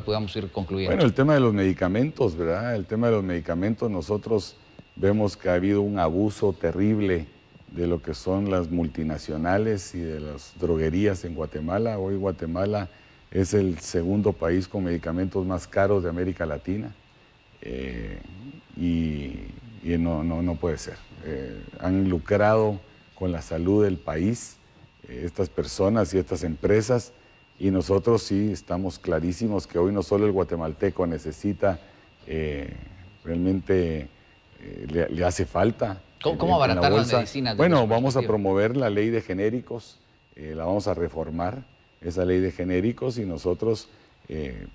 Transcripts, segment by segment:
podamos ir concluyendo. Bueno, el tema de los medicamentos, ¿verdad? El tema de los medicamentos, nosotros vemos que ha habido un abuso terrible de lo que son las multinacionales y de las droguerías en Guatemala. Hoy Guatemala es el segundo país con medicamentos más caros de América Latina eh, y, no, no, puede ser. Eh, han lucrado con la salud del país eh, estas personas y estas empresas y nosotros sí estamos clarísimos que hoy no solo el guatemalteco necesita, eh, realmente eh, le, hace falta. ¿Cómo, abaratar las Bueno, vamos a promover la ley de genéricos, eh, la vamos a reformar, esa ley de genéricos, y nosotros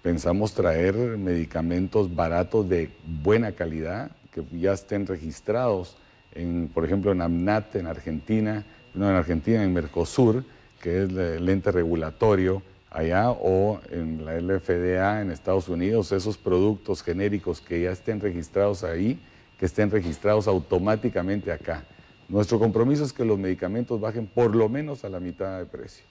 pensamos traer medicamentos baratos de buena calidad, que ya estén registrados, en, por ejemplo, en AMNAT, en Argentina, no en Argentina, en Mercosur, que es el ente regulatorio allá, o en la LFDA en Estados Unidos, esos productos genéricos que ya estén registrados ahí, que estén registrados automáticamente acá. Nuestro compromiso es que los medicamentos bajen por lo menos a la mitad de precio.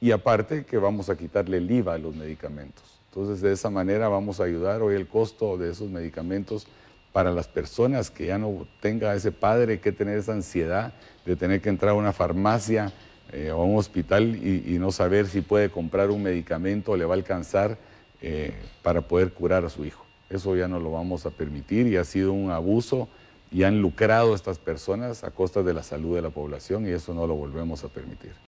Y aparte que vamos a quitarle el IVA a los medicamentos. Entonces de esa manera vamos a ayudar hoy el costo de esos medicamentos para las personas que ya no tenga ese padre que tener esa ansiedad de tener que entrar a una farmacia eh, a un hospital y, no saber si puede comprar un medicamento o le va a alcanzar eh, para poder curar a su hijo. Eso ya no lo vamos a permitir y ha sido un abuso y han lucrado estas personas a costa de la salud de la población y eso no lo volvemos a permitir.